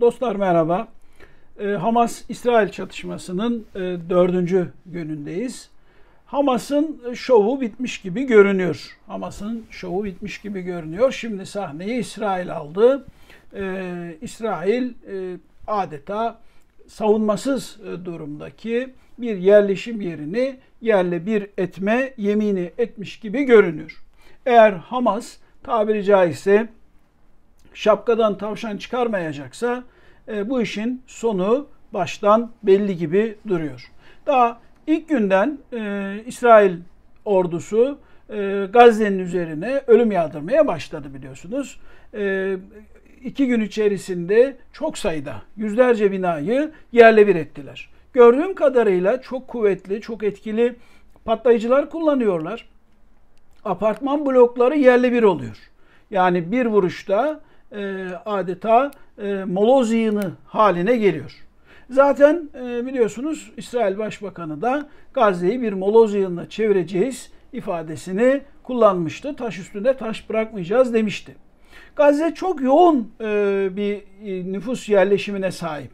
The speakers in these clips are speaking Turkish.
Dostlar merhaba. E, Hamas-İsrail çatışmasının e, dördüncü günündeyiz. Hamas'ın şovu bitmiş gibi görünüyor. Hamas'ın şovu bitmiş gibi görünüyor. Şimdi sahneyi İsrail aldı. E, İsrail e, adeta savunmasız e, durumdaki bir yerleşim yerini yerle bir etme yemini etmiş gibi görünür. Eğer Hamas tabiri caizse şapkadan tavşan çıkarmayacaksa e, bu işin sonu baştan belli gibi duruyor. Daha ilk günden e, İsrail ordusu e, Gazze'nin üzerine ölüm yağdırmaya başladı biliyorsunuz. E, iki gün içerisinde çok sayıda yüzlerce binayı yerle bir ettiler. Gördüğüm kadarıyla çok kuvvetli, çok etkili patlayıcılar kullanıyorlar. Apartman blokları yerle bir oluyor. Yani bir vuruşta e, adeta e, moloz yığını haline geliyor. Zaten e, biliyorsunuz İsrail Başbakanı da Gazze'yi bir moloz yığınına çevireceğiz ifadesini kullanmıştı. Taş üstünde taş bırakmayacağız demişti. Gazze çok yoğun e, bir nüfus yerleşimine sahip.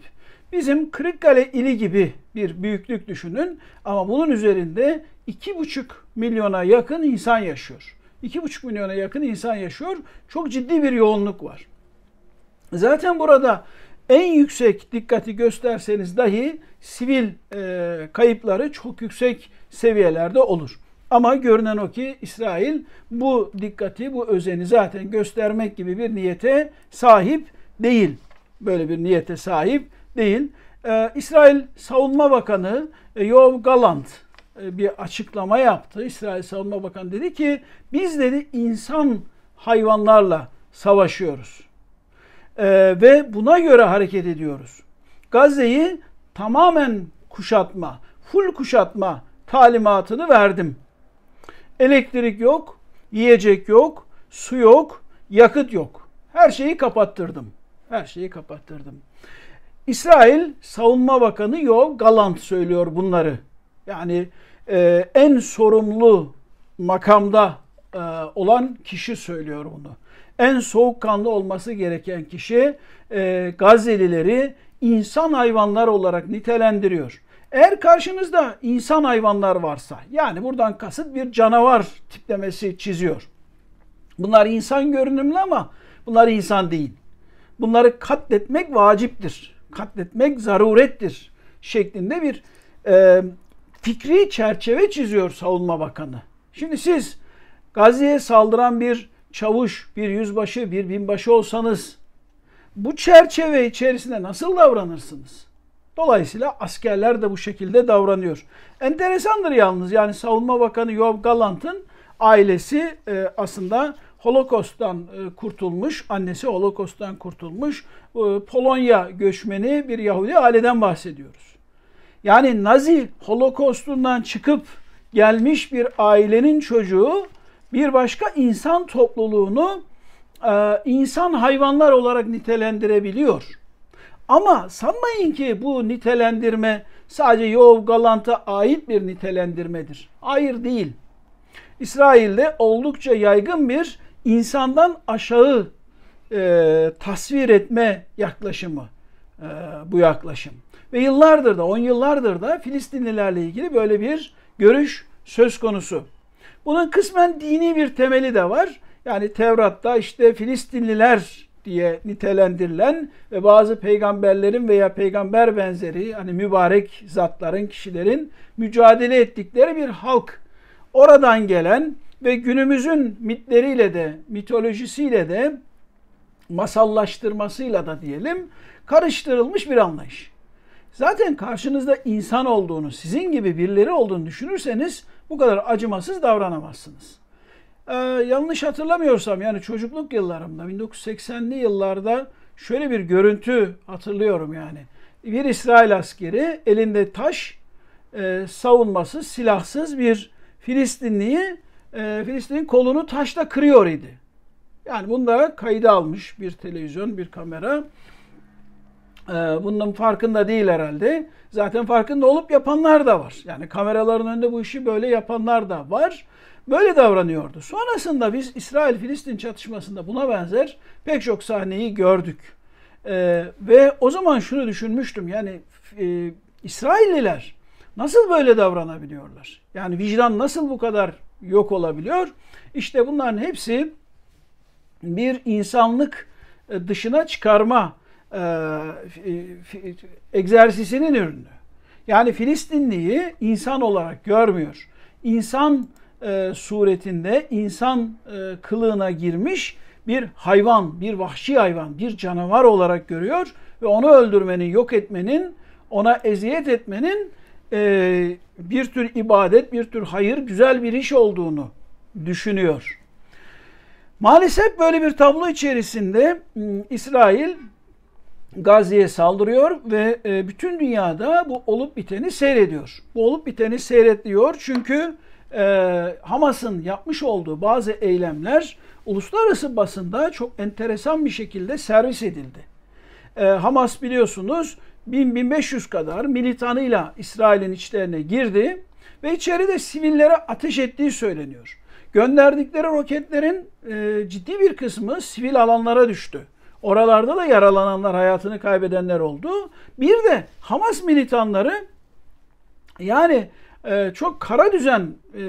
Bizim Kırıkkale ili gibi bir büyüklük düşünün ama bunun üzerinde 2,5 milyona yakın insan yaşıyor. 2,5 milyona yakın insan yaşıyor. Çok ciddi bir yoğunluk var. Zaten burada en yüksek dikkati gösterseniz dahi sivil e, kayıpları çok yüksek seviyelerde olur. Ama görünen o ki İsrail bu dikkati, bu özeni zaten göstermek gibi bir niyete sahip değil. Böyle bir niyete sahip değil. Ee, İsrail Savunma Bakanı e, Yoav Galant e, bir açıklama yaptı. İsrail Savunma Bakanı dedi ki biz dedi insan hayvanlarla savaşıyoruz. Ee, ve buna göre hareket ediyoruz. Gazze'yi tamamen kuşatma, full kuşatma talimatını verdim. Elektrik yok, yiyecek yok, su yok, yakıt yok. Her şeyi kapattırdım. Her şeyi kapattırdım. İsrail Savunma Bakanı Yoav Galant söylüyor bunları. Yani e, en sorumlu makamda e, olan kişi söylüyor bunu en soğukkanlı olması gereken kişi e, Gazelileri insan hayvanlar olarak nitelendiriyor. Eğer karşınızda insan hayvanlar varsa yani buradan kasıt bir canavar tiplemesi çiziyor. Bunlar insan görünümlü ama bunlar insan değil. Bunları katletmek vaciptir. Katletmek zarurettir şeklinde bir e, fikri çerçeve çiziyor savunma bakanı. Şimdi siz Gazze'ye saldıran bir çavuş, bir yüzbaşı, bir binbaşı olsanız bu çerçeve içerisinde nasıl davranırsınız? Dolayısıyla askerler de bu şekilde davranıyor. Enteresandır yalnız yani Savunma Bakanı Yov Galant'ın ailesi e, aslında Holocaust'tan e, kurtulmuş, annesi Holocaust'tan kurtulmuş e, Polonya göçmeni bir Yahudi aileden bahsediyoruz. Yani Nazi Holocaust'undan çıkıp gelmiş bir ailenin çocuğu bir başka insan topluluğunu e, insan hayvanlar olarak nitelendirebiliyor. Ama sanmayın ki bu nitelendirme sadece Yov Galant'a ait bir nitelendirmedir. Hayır değil. İsrail'de oldukça yaygın bir insandan aşağı e, tasvir etme yaklaşımı e, bu yaklaşım. Ve yıllardır da on yıllardır da Filistinlilerle ilgili böyle bir görüş söz konusu. Bunun kısmen dini bir temeli de var. Yani Tevrat'ta işte Filistinliler diye nitelendirilen ve bazı peygamberlerin veya peygamber benzeri hani mübarek zatların, kişilerin mücadele ettikleri bir halk. Oradan gelen ve günümüzün mitleriyle de, mitolojisiyle de masallaştırmasıyla da diyelim karıştırılmış bir anlayış. Zaten karşınızda insan olduğunu, sizin gibi birileri olduğunu düşünürseniz bu kadar acımasız davranamazsınız. Ee, yanlış hatırlamıyorsam yani çocukluk yıllarımda 1980'li yıllarda şöyle bir görüntü hatırlıyorum yani. Bir İsrail askeri elinde taş e, savunmasız silahsız bir Filistinliyi e, Filistin'in kolunu taşla kırıyor idi. Yani bunda kaydı almış bir televizyon bir kamera. Ee, bunun farkında değil herhalde. Zaten farkında olup yapanlar da var. Yani kameraların önünde bu işi böyle yapanlar da var. Böyle davranıyordu. Sonrasında biz İsrail-Filistin çatışmasında buna benzer pek çok sahneyi gördük. Ee, ve o zaman şunu düşünmüştüm. Yani e, İsrailliler nasıl böyle davranabiliyorlar? Yani vicdan nasıl bu kadar yok olabiliyor? İşte bunların hepsi bir insanlık e, dışına çıkarma e, egzersizinin ürünü. Yani Filistinliği insan olarak görmüyor. İnsan e, suretinde, insan e, kılığına girmiş bir hayvan, bir vahşi hayvan, bir canavar olarak görüyor ve onu öldürmenin, yok etmenin, ona eziyet etmenin e, bir tür ibadet, bir tür hayır, güzel bir iş olduğunu düşünüyor. Maalesef böyle bir tablo içerisinde ıı, İsrail Gazze'ye saldırıyor ve e, bütün dünyada bu olup biteni seyrediyor. Bu olup biteni seyrediyor çünkü e, Hamas'ın yapmış olduğu bazı eylemler uluslararası basında çok enteresan bir şekilde servis edildi. E, Hamas biliyorsunuz 1000-1500 kadar militanıyla İsrail'in içlerine girdi ve içeride sivillere ateş ettiği söyleniyor. Gönderdikleri roketlerin ciddi bir kısmı sivil alanlara düştü. Oralarda da yaralananlar, hayatını kaybedenler oldu. Bir de Hamas militanları yani e, çok kara düzen, e,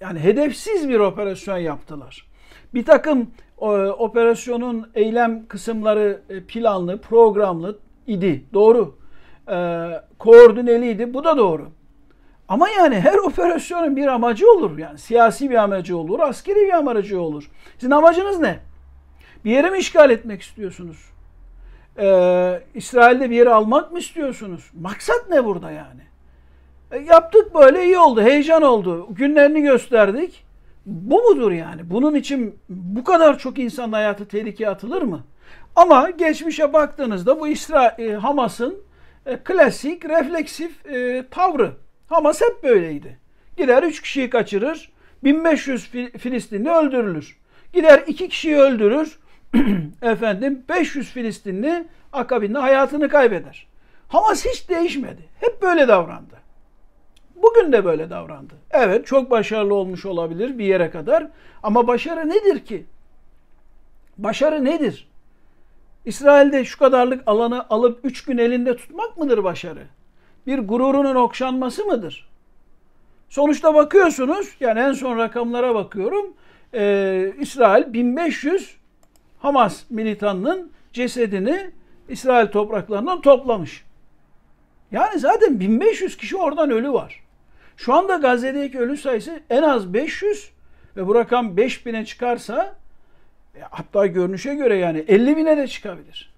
yani hedefsiz bir operasyon yaptılar. Bir takım e, operasyonun eylem kısımları e, planlı, programlı idi. Doğru. E, koordineliydi. Bu da doğru. Ama yani her operasyonun bir amacı olur. Yani siyasi bir amacı olur, askeri bir amacı olur. Sizin amacınız ne? Bir yeri mi işgal etmek istiyorsunuz? Ee, İsrail'de bir yeri almak mı istiyorsunuz? Maksat ne burada yani? E, yaptık böyle iyi oldu, heyecan oldu. Günlerini gösterdik. Bu mudur yani? Bunun için bu kadar çok insanın hayatı tehlikeye atılır mı? Ama geçmişe baktığınızda bu İsra e, Hamas'ın e, klasik, refleksif e, tavrı. Hamas hep böyleydi. Gider 3 kişiyi kaçırır, 1500 Filistinli öldürülür. Gider 2 kişiyi öldürür, efendim 500 Filistinli akabinde hayatını kaybeder. Hamas hiç değişmedi. Hep böyle davrandı. Bugün de böyle davrandı. Evet çok başarılı olmuş olabilir bir yere kadar ama başarı nedir ki? Başarı nedir? İsrail'de şu kadarlık alanı alıp üç gün elinde tutmak mıdır başarı? Bir gururunun okşanması mıdır? Sonuçta bakıyorsunuz, yani en son rakamlara bakıyorum, e, İsrail 1500 Hamas militanının cesedini İsrail topraklarından toplamış. Yani zaten 1500 kişi oradan ölü var. Şu anda Gazze'deki ölü sayısı en az 500 ve bu rakam 5000'e çıkarsa e, hatta görünüşe göre yani 50 bine de çıkabilir.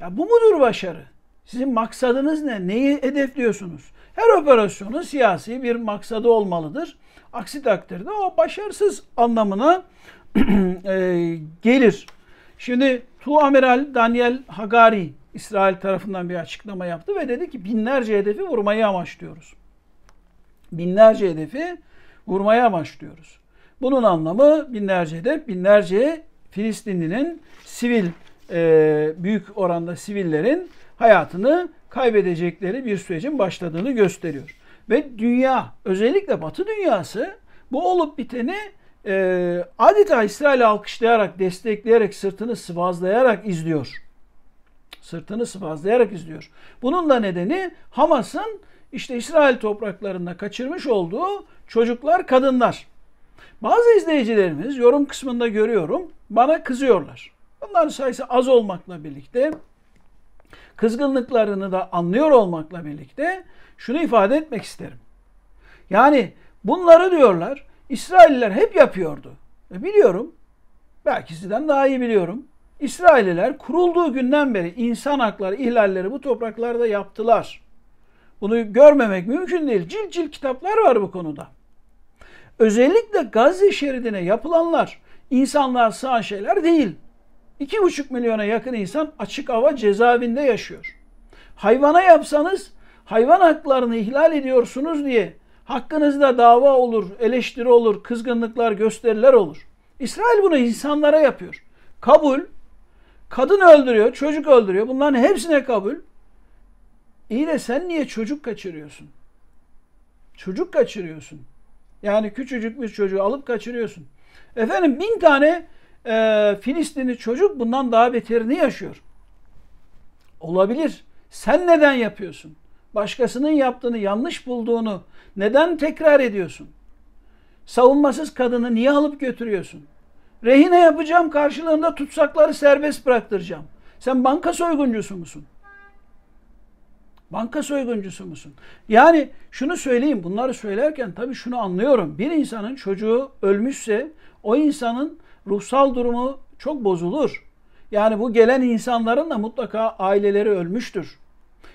Ya bu mudur başarı? Sizin maksadınız ne? Neyi hedefliyorsunuz? Her operasyonun siyasi bir maksadı olmalıdır. Aksi takdirde o başarısız anlamına e, gelir. Şimdi Tu Amiral Daniel Hagari İsrail tarafından bir açıklama yaptı ve dedi ki binlerce hedefi vurmayı amaçlıyoruz. Binlerce hedefi vurmayı amaçlıyoruz. Bunun anlamı binlerce hedef, binlerce Filistinlinin sivil e, büyük oranda sivillerin hayatını kaybedecekleri bir sürecin başladığını gösteriyor. Ve dünya özellikle Batı dünyası bu olup biteni e, adeta İsrail'i alkışlayarak, destekleyerek, sırtını sıvazlayarak izliyor. Sırtını sıvazlayarak izliyor. Bunun da nedeni Hamas'ın işte İsrail topraklarında kaçırmış olduğu çocuklar, kadınlar. Bazı izleyicilerimiz yorum kısmında görüyorum bana kızıyorlar. Bunların sayısı az olmakla birlikte kızgınlıklarını da anlıyor olmakla birlikte şunu ifade etmek isterim. Yani bunları diyorlar İsrailler hep yapıyordu. E biliyorum. Belki sizden daha iyi biliyorum. İsrailliler kurulduğu günden beri insan hakları ihlalleri bu topraklarda yaptılar. Bunu görmemek mümkün değil. Cilt cilt kitaplar var bu konuda. Özellikle Gazze şeridine yapılanlar insanlar sığan şeyler değil. İki buçuk milyona yakın insan açık hava cezaevinde yaşıyor. Hayvana yapsanız hayvan haklarını ihlal ediyorsunuz diye Hakkınızda dava olur, eleştiri olur, kızgınlıklar, gösteriler olur. İsrail bunu insanlara yapıyor. Kabul. Kadın öldürüyor, çocuk öldürüyor. Bunların hepsine kabul. İyi de sen niye çocuk kaçırıyorsun? Çocuk kaçırıyorsun. Yani küçücük bir çocuğu alıp kaçırıyorsun. Efendim bin tane e, Filistinli çocuk bundan daha beterini yaşıyor. Olabilir. Sen neden yapıyorsun? başkasının yaptığını yanlış bulduğunu neden tekrar ediyorsun? Savunmasız kadını niye alıp götürüyorsun? Rehine yapacağım karşılığında tutsakları serbest bıraktıracağım. Sen banka soyguncusu musun? Banka soyguncusu musun? Yani şunu söyleyeyim bunları söylerken tabii şunu anlıyorum. Bir insanın çocuğu ölmüşse o insanın ruhsal durumu çok bozulur. Yani bu gelen insanların da mutlaka aileleri ölmüştür.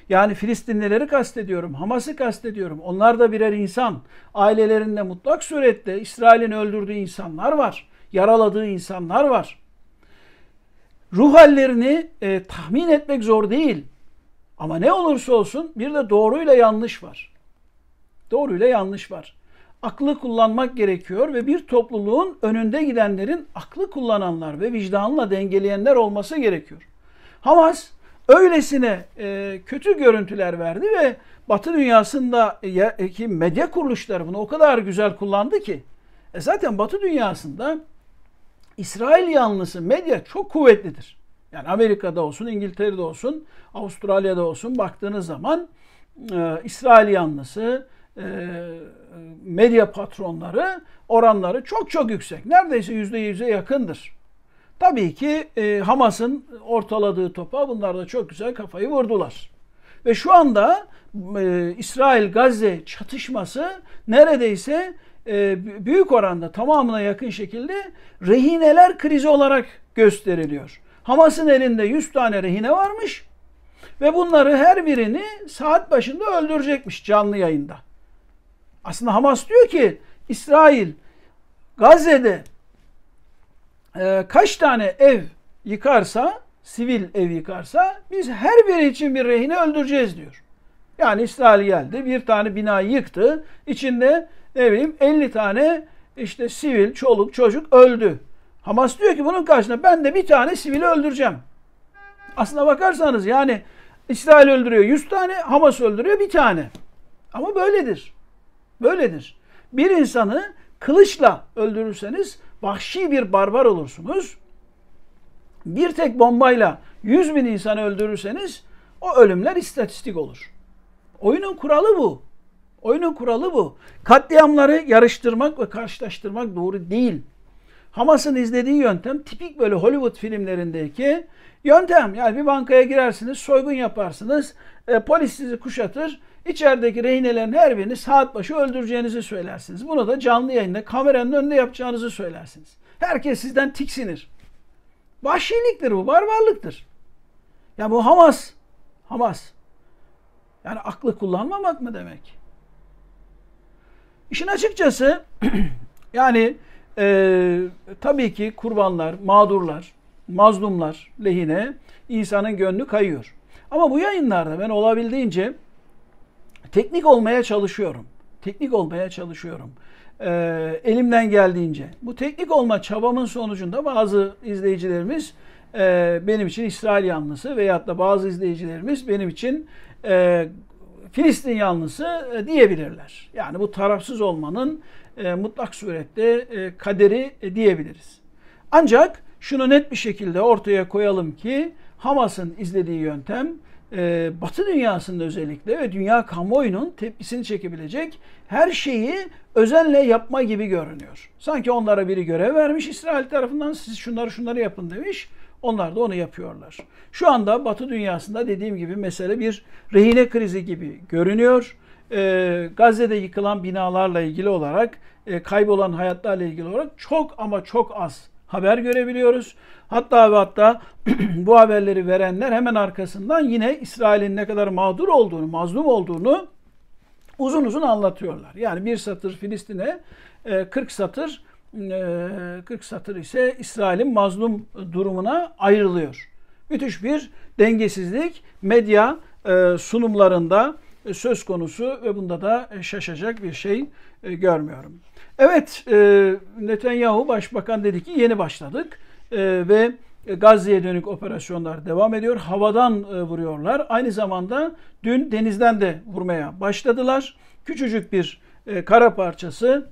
Yani Filistinlileri kastediyorum, Hamas'ı kastediyorum. Onlar da birer insan. Ailelerinde mutlak surette İsrail'in öldürdüğü insanlar var. Yaraladığı insanlar var. Ruh hallerini e, tahmin etmek zor değil. Ama ne olursa olsun bir de doğruyla yanlış var. Doğruyla yanlış var. Aklı kullanmak gerekiyor ve bir topluluğun önünde gidenlerin aklı kullananlar ve vicdanla dengeleyenler olması gerekiyor. Hamas öylesine e, kötü görüntüler verdi ve Batı dünyasında e, e, ki medya kuruluşları bunu o kadar güzel kullandı ki. E zaten Batı dünyasında İsrail yanlısı medya çok kuvvetlidir. Yani Amerika'da olsun, İngiltere'de olsun, Avustralya'da olsun baktığınız zaman e, İsrail yanlısı e, e medya patronları oranları çok çok yüksek. Neredeyse yüzde yüze yakındır. Tabii ki e, Hamas'ın ortaladığı topa bunlar da çok güzel kafayı vurdular. Ve şu anda e, İsrail-Gazze çatışması neredeyse e, büyük oranda tamamına yakın şekilde rehineler krizi olarak gösteriliyor. Hamas'ın elinde 100 tane rehine varmış ve bunları her birini saat başında öldürecekmiş canlı yayında. Aslında Hamas diyor ki İsrail Gazze'de e, kaç tane ev yıkarsa, sivil ev yıkarsa biz her biri için bir rehine öldüreceğiz diyor. Yani İsrail geldi bir tane bina yıktı. içinde ne bileyim 50 tane işte sivil, çoluk, çocuk öldü. Hamas diyor ki bunun karşına ben de bir tane sivili öldüreceğim. Aslına bakarsanız yani İsrail öldürüyor 100 tane, Hamas öldürüyor bir tane. Ama böyledir. Böyledir. Bir insanı kılıçla öldürürseniz vahşi bir barbar olursunuz. Bir tek bombayla 100 bin insanı öldürürseniz o ölümler istatistik olur. Oyunun kuralı bu. Oyunun kuralı bu. Katliamları yarıştırmak ve karşılaştırmak doğru değil. Hamas'ın izlediği yöntem tipik böyle Hollywood filmlerindeki yöntem. Yani bir bankaya girersiniz, soygun yaparsınız, e, polis sizi kuşatır, İçerideki rehinelerin her birini saat başı öldüreceğinizi söylersiniz. Bunu da canlı yayında kameranın önünde yapacağınızı söylersiniz. Herkes sizden tiksinir. Vahşiliktir bu, barbarlıktır. Ya bu Hamas, Hamas. Yani aklı kullanmamak mı demek? İşin açıkçası yani e, tabii ki kurbanlar, mağdurlar, mazlumlar lehine insanın gönlü kayıyor. Ama bu yayınlarda ben olabildiğince Teknik olmaya çalışıyorum. Teknik olmaya çalışıyorum. Ee, elimden geldiğince. Bu teknik olma çabamın sonucunda bazı izleyicilerimiz e, benim için İsrail yanlısı veyahut da bazı izleyicilerimiz benim için e, Filistin yanlısı e, diyebilirler. Yani bu tarafsız olmanın e, mutlak surette e, kaderi e, diyebiliriz. Ancak şunu net bir şekilde ortaya koyalım ki Hamas'ın izlediği yöntem e, Batı dünyasında özellikle ve dünya kamuoyunun tepkisini çekebilecek her şeyi özenle yapma gibi görünüyor. Sanki onlara biri görev vermiş İsrail tarafından siz şunları şunları yapın demiş. Onlar da onu yapıyorlar. Şu anda Batı dünyasında dediğim gibi mesele bir rehine krizi gibi görünüyor. E, Gazze'de yıkılan binalarla ilgili olarak, e, kaybolan hayatlarla ilgili olarak çok ama çok az haber görebiliyoruz. Hatta ve hatta bu haberleri verenler hemen arkasından yine İsrail'in ne kadar mağdur olduğunu, mazlum olduğunu uzun uzun anlatıyorlar. Yani bir satır Filistin'e, 40 e, satır 40 e, satır ise İsrail'in mazlum durumuna ayrılıyor. Müthiş bir dengesizlik medya e, sunumlarında, e, söz konusu ve bunda da e, şaşacak bir şey e, görmüyorum. Evet Netanyahu başbakan dedi ki yeni başladık ve Gazze'ye dönük operasyonlar devam ediyor. Havadan vuruyorlar. Aynı zamanda dün denizden de vurmaya başladılar. Küçücük bir kara parçası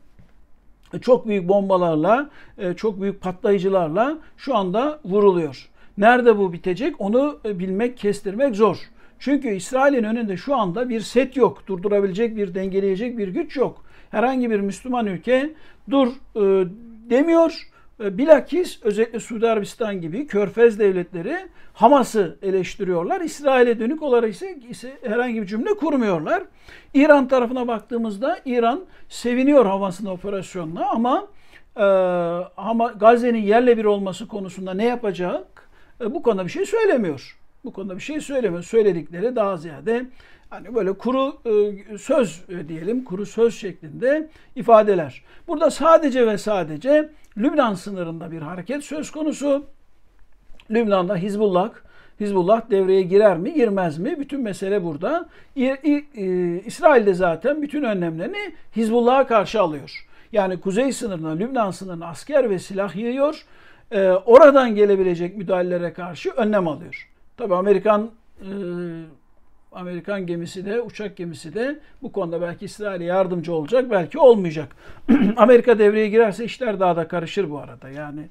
çok büyük bombalarla, çok büyük patlayıcılarla şu anda vuruluyor. Nerede bu bitecek onu bilmek, kestirmek zor. Çünkü İsrail'in önünde şu anda bir set yok. Durdurabilecek bir, dengeleyecek bir güç yok. Herhangi bir Müslüman ülke dur e, demiyor. E, bilakis özellikle Suudi Arabistan gibi körfez devletleri Hamas'ı eleştiriyorlar. İsrail'e dönük olarak ise, ise herhangi bir cümle kurmuyorlar. İran tarafına baktığımızda İran seviniyor havasında operasyonla ama e, ama Gazze'nin yerle bir olması konusunda ne yapacak e, bu konuda bir şey söylemiyor bu konuda bir şey söylemiyor. Söyledikleri daha ziyade hani böyle kuru e, söz e, diyelim, kuru söz şeklinde ifadeler. Burada sadece ve sadece Lübnan sınırında bir hareket söz konusu. Lübnan'da Hizbullah Hizbullah devreye girer mi, girmez mi? Bütün mesele burada. E, İsrail de zaten bütün önlemlerini Hizbullah'a karşı alıyor. Yani kuzey sınırına, Lübnan sınırına asker ve silah yığıyor. Oradan gelebilecek müdahalelere karşı önlem alıyor. Tabi Amerikan e, Amerikan gemisi de uçak gemisi de bu konuda belki İsrail'e yardımcı olacak belki olmayacak. Amerika devreye girerse işler daha da karışır bu arada. Yani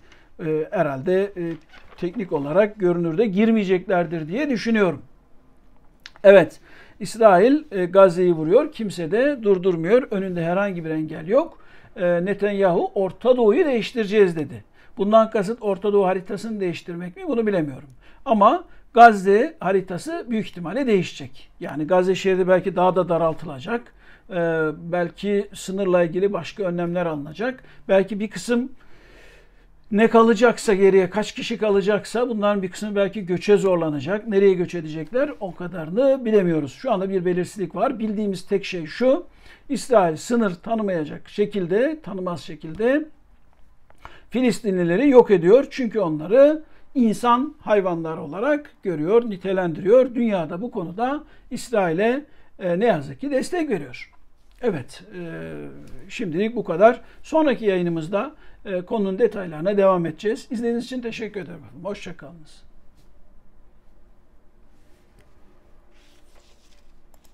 e, herhalde e, teknik olarak görünürde girmeyeceklerdir diye düşünüyorum. Evet İsrail e, Gazze'yi vuruyor kimse de durdurmuyor önünde herhangi bir engel yok. E, Netanyahu Orta Doğu'yu değiştireceğiz dedi. Bundan kasıt Orta Doğu haritasını değiştirmek mi bunu bilemiyorum. Ama Gazze haritası büyük ihtimalle değişecek. Yani Gazze şeridi belki daha da daraltılacak. Ee, belki sınırla ilgili başka önlemler alınacak. Belki bir kısım ne kalacaksa geriye kaç kişi kalacaksa bunların bir kısmı belki göçe zorlanacak. Nereye göç edecekler o kadarını bilemiyoruz. Şu anda bir belirsizlik var. Bildiğimiz tek şey şu. İsrail sınır tanımayacak şekilde, tanımaz şekilde Filistinlileri yok ediyor. Çünkü onları insan hayvanlar olarak görüyor, nitelendiriyor. Dünyada bu konuda İsrail'e e, ne yazık ki destek veriyor. Evet, e, şimdilik bu kadar. Sonraki yayınımızda e, konunun detaylarına devam edeceğiz. İzlediğiniz için teşekkür ederim. Hoşçakalınız.